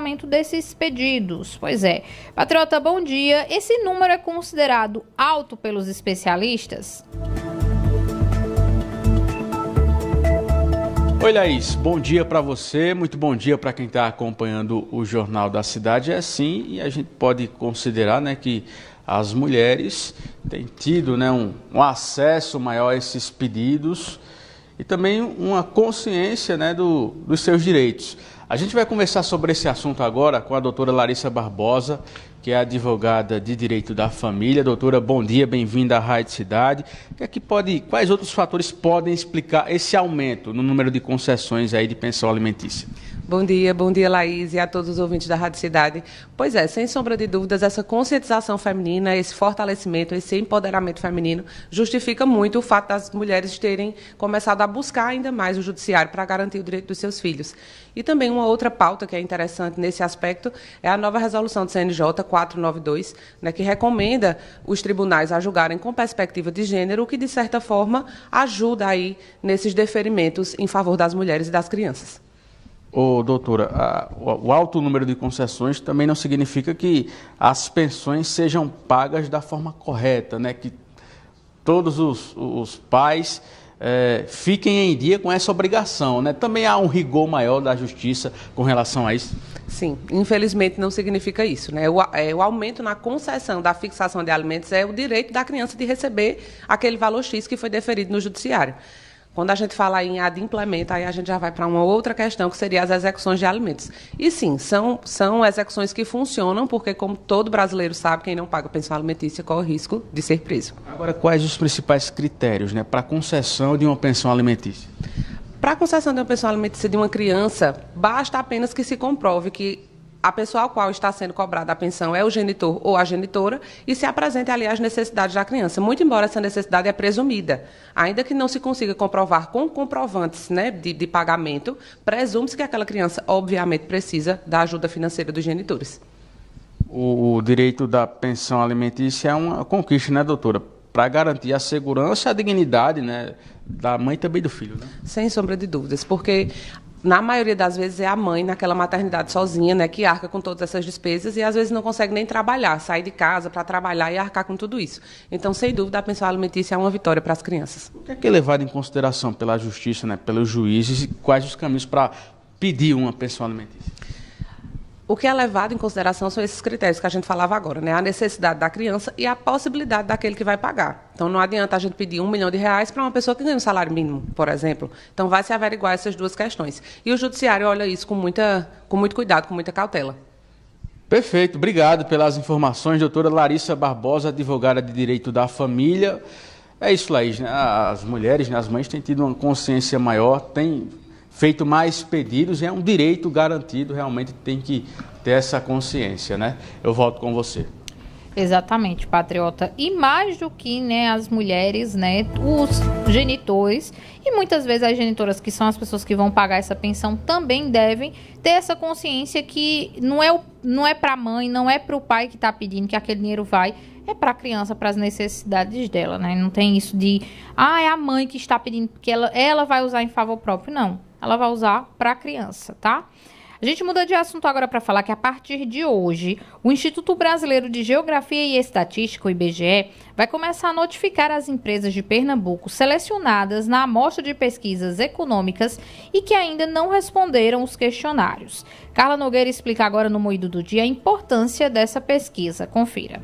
tratamento desses pedidos. Pois é. Patriota, bom dia. Esse número é considerado alto pelos especialistas? Oi, Laís. Bom dia para você. Muito bom dia para quem está acompanhando o Jornal da Cidade. É sim, e a gente pode considerar né, que as mulheres têm tido né, um, um acesso maior a esses pedidos e também uma consciência né, do, dos seus direitos. A gente vai conversar sobre esse assunto agora com a doutora Larissa Barbosa, que é advogada de direito da família. Doutora, bom dia, bem-vinda à Rádio Cidade. Que é que pode, quais outros fatores podem explicar esse aumento no número de concessões aí de pensão alimentícia? Bom dia, bom dia, Laís, e a todos os ouvintes da Rádio Cidade. Pois é, sem sombra de dúvidas, essa conscientização feminina, esse fortalecimento, esse empoderamento feminino, justifica muito o fato das mulheres terem começado a buscar ainda mais o judiciário para garantir o direito dos seus filhos. E também uma outra pauta que é interessante nesse aspecto é a nova resolução do CNJ 492, né, que recomenda os tribunais a julgarem com perspectiva de gênero, o que, de certa forma, ajuda aí nesses deferimentos em favor das mulheres e das crianças. Ô, doutora, a, o, o alto número de concessões também não significa que as pensões sejam pagas da forma correta, né? que todos os, os pais é, fiquem em dia com essa obrigação. Né? Também há um rigor maior da justiça com relação a isso? Sim, infelizmente não significa isso. Né? O, é, o aumento na concessão da fixação de alimentos é o direito da criança de receber aquele valor X que foi deferido no judiciário. Quando a gente fala em adimplemento, aí a gente já vai para uma outra questão, que seria as execuções de alimentos. E sim, são, são execuções que funcionam, porque, como todo brasileiro sabe, quem não paga pensão alimentícia corre o risco de ser preso. Agora, quais os principais critérios né, para concessão de uma pensão alimentícia? Para a concessão de uma pensão alimentícia de uma criança, basta apenas que se comprove que a pessoa ao qual está sendo cobrada a pensão é o genitor ou a genitora e se apresente ali as necessidades da criança, muito embora essa necessidade é presumida. Ainda que não se consiga comprovar com comprovantes né, de, de pagamento, presume-se que aquela criança, obviamente, precisa da ajuda financeira dos genitores. O, o direito da pensão alimentícia é uma conquista, né, doutora? Para garantir a segurança e a dignidade né, da mãe e também do filho. Né? Sem sombra de dúvidas, porque na maioria das vezes é a mãe naquela maternidade sozinha, né, que arca com todas essas despesas e às vezes não consegue nem trabalhar, sair de casa para trabalhar e arcar com tudo isso. Então, sem dúvida, a pensão alimentícia é uma vitória para as crianças. O que é que é levado em consideração pela justiça, né, pelos juízes e quais os caminhos para pedir uma pensão alimentícia? O que é levado em consideração são esses critérios que a gente falava agora, né? A necessidade da criança e a possibilidade daquele que vai pagar. Então não adianta a gente pedir um milhão de reais para uma pessoa que ganha um salário mínimo, por exemplo. Então vai se averiguar essas duas questões. E o judiciário olha isso com, muita, com muito cuidado, com muita cautela. Perfeito, obrigado pelas informações, doutora Larissa Barbosa, advogada de Direito da Família. É isso, Laís. Né? As mulheres, né? as mães têm tido uma consciência maior, têm feito mais pedidos, é um direito garantido, realmente tem que ter essa consciência, né? Eu volto com você. Exatamente, patriota. E mais do que né, as mulheres, né, os genitores e muitas vezes as genitoras, que são as pessoas que vão pagar essa pensão, também devem ter essa consciência que não é, não é para a mãe, não é para o pai que está pedindo que aquele dinheiro vai, é para a criança, para as necessidades dela. Né? Não tem isso de, ah, é a mãe que está pedindo porque ela, ela vai usar em favor próprio. Não ela vai usar para a criança, tá? A gente muda de assunto agora para falar que a partir de hoje, o Instituto Brasileiro de Geografia e Estatística, o IBGE, vai começar a notificar as empresas de Pernambuco selecionadas na amostra de pesquisas econômicas e que ainda não responderam os questionários. Carla Nogueira explica agora no Moído do Dia a importância dessa pesquisa. Confira.